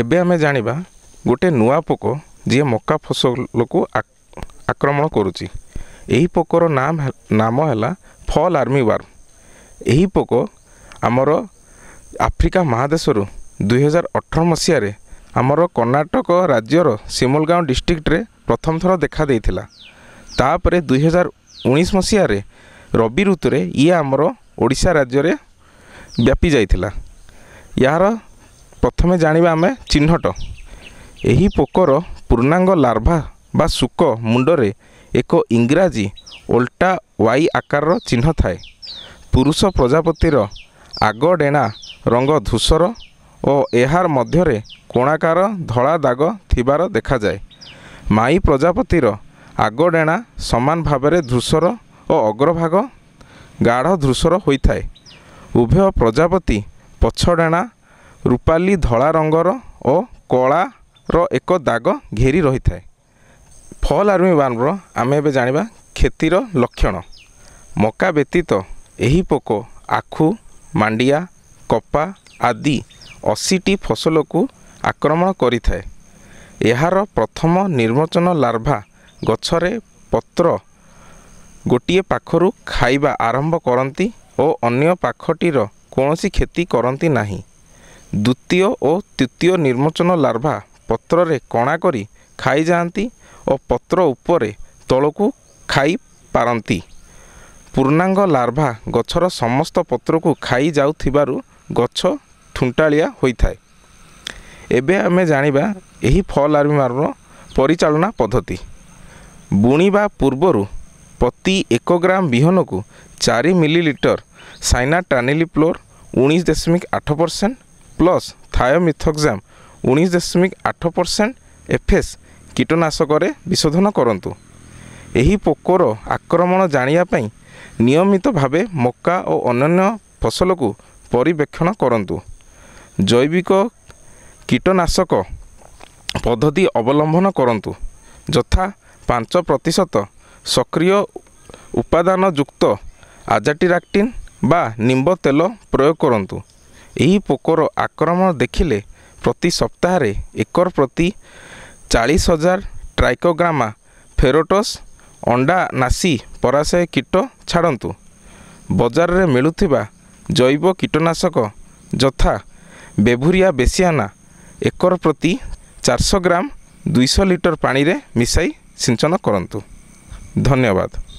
ଏବେ ଆମେ ଜାଣିବା ଗୋଟେ ନୂଆ ପୋକ ଯିଏ ମକା ଫସଲକୁ ଆକ୍ରମଣ କରୁଛି ଏହି ପୋକର ନାମ ନାମ ହେଲା ଫଲ୍ ଆର୍ମି ୱାର୍ମ ଏହି ପୋକ ଆମର ଆଫ୍ରିକା ମହାଦେଶରୁ ଦୁଇହଜାର ଅଠର ମସିହାରେ ଆମର କର୍ଣ୍ଣାଟକ ରାଜ୍ୟର ସିମଲଗାଓଁ ଡିଷ୍ଟ୍ରିକ୍ଟରେ ପ୍ରଥମ ଥର ଦେଖା ଦେଇଥିଲା ତାପରେ ଦୁଇହଜାର ଉଣେଇଶ ମସିହାରେ ରବି ଋତୁରେ ଇଏ ଆମର ଓଡ଼ିଶା ରାଜ୍ୟରେ ବ୍ୟାପି ଯାଇଥିଲା ଏହାର ପ୍ରଥମେ ଜାଣିବା ଆମେ ଚିହ୍ନଟ ଏହି ପୋକର ପୂର୍ଣ୍ଣାଙ୍ଗ ଲାର୍ଭା ବା ଶୁକ ମୁଣ୍ଡରେ ଏକ ଇଂରାଜୀ ଓଲଟା ୱାଇ ଆକାରର ଚିହ୍ନ ଥାଏ ପୁରୁଷ ପ୍ରଜାପତିର ଆଗଡେଣା ରଙ୍ଗ ଧୂସର ଓ ଏହାର ମଧ୍ୟରେ କୋଣାକାର ଧଳା ଦାଗ ଥିବାର ଦେଖାଯାଏ ମାଈ ପ୍ରଜାପତିର ଆଗଡେଣା ସମାନ ଭାବରେ ଧୂସର ଓ ଅଗ୍ରଭାଗ ଗାଢ଼ ଧୂସର ହୋଇଥାଏ ଉଭୟ ପ୍ରଜାପତି ପଛଡେଣା ରୂପାଲି ଧଳା ରଙ୍ଗର ଓ କଳାର ଏକ ଦାଗ ଘେରି ରହିଥାଏ ଫଲ୍ ଆର୍ମି ବାର୍ମର ଆମେ ଏବେ ଜାଣିବା କ୍ଷତିର ଲକ୍ଷଣ ମକା ବ୍ୟତୀତ ଏହି ପୋକ ଆଖୁ ମାଣ୍ଡିଆ କପା ଆଦି ଅଶୀଟି ଫସଲକୁ ଆକ୍ରମଣ କରିଥାଏ ଏହାର ପ୍ରଥମ ନିର୍ମୋଚନ ଲାର୍ଭା ଗଛରେ ପତ୍ର ଗୋଟିଏ ପାଖରୁ ଖାଇବା ଆରମ୍ଭ କରନ୍ତି ଓ ଅନ୍ୟ ପାଖଟିର କୌଣସି କ୍ଷତି କରନ୍ତି ନାହିଁ ଦ୍ୱିତୀୟ ଓ ତୃତୀୟ ନିର୍ମୋଚନ ଲାର୍ଭା ପତ୍ରରେ କଣା କରି ଖାଇଯାଆନ୍ତି ଓ ପତ୍ର ଉପରେ ତଳକୁ ଖାଇପାରନ୍ତି ପୂର୍ଣ୍ଣାଙ୍ଗ ଲାର୍ଭା ଗଛର ସମସ୍ତ ପତ୍ରକୁ ଖାଇ ଯାଉଥିବାରୁ ଗଛ ଥୁଣ୍ଟାଳିଆ ହୋଇଥାଏ ଏବେ ଆମେ ଜାଣିବା ଏହି ଫଲ୍ ଆର୍ମିମାର ପରିଚାଳନା ପଦ୍ଧତି ବୁଣିବା ପୂର୍ବରୁ ପ୍ରତି ଏକ ଗ୍ରାମ ବିହନକୁ ଚାରି ମିଲିଲିଟର ସାଇନା ଟାନିଲିପ୍ଲୋର ଉଣେଇଶ ଦଶମିକ ଆଠ ପରସେଣ୍ଟ ପ୍ଲସ୍ ଥାୟୋମିଥକ୍ଜାମ୍ ଉଣେଇଶ ଦଶମିକ ଆଠ ପରସେଣ୍ଟ ଏଫେସ୍ କୀଟନାଶକରେ ବିଶୋଧନ କରନ୍ତୁ ଏହି ପୋକର ଆକ୍ରମଣ ଜାଣିବା ପାଇଁ ନିୟମିତ ଭାବେ ମକା ଓ ଅନ୍ୟାନ୍ୟ ଫସଲକୁ ପରିବେକ୍ଷଣ କରନ୍ତୁ ଜୈବିକ କୀଟନାଶକ ପଦ୍ଧତି ଅବଲମ୍ବନ କରନ୍ତୁ ଯଥା ପାଞ୍ଚ ପ୍ରତିଶତ ସକ୍ରିୟ ଉପାଦାନଯୁକ୍ତ ଆଜାଟିରାକ୍ଟିନ୍ ବା ନିମ୍ବ ତେଲ ପ୍ରୟୋଗ କରନ୍ତୁ ଏହି ପୋକର ଆକ୍ରମଣ ଦେଖିଲେ ପ୍ରତି ସପ୍ତାହରେ ଏକର ପ୍ରତି ଚାଳିଶ ହଜାର ଟ୍ରାଇକୋଗ୍ରାମା ଫେରୋଟସ୍ ଅଣ୍ଡା ନାସି ପରାଶୟ କୀଟ ଛାଡ଼ନ୍ତୁ ବଜାରରେ ମିଳୁଥିବା ଜୈବ କୀଟନାଶକ ଯଥା ବେଭୁରିଆ ବେସିଆନା ଏକର ପ୍ରତି ଚାରିଶହ ଗ୍ରାମ ଦୁଇଶହ ଲିଟର ପାଣିରେ ମିଶାଇ ସିଞ୍ଚନ କରନ୍ତୁ ଧନ୍ୟବାଦ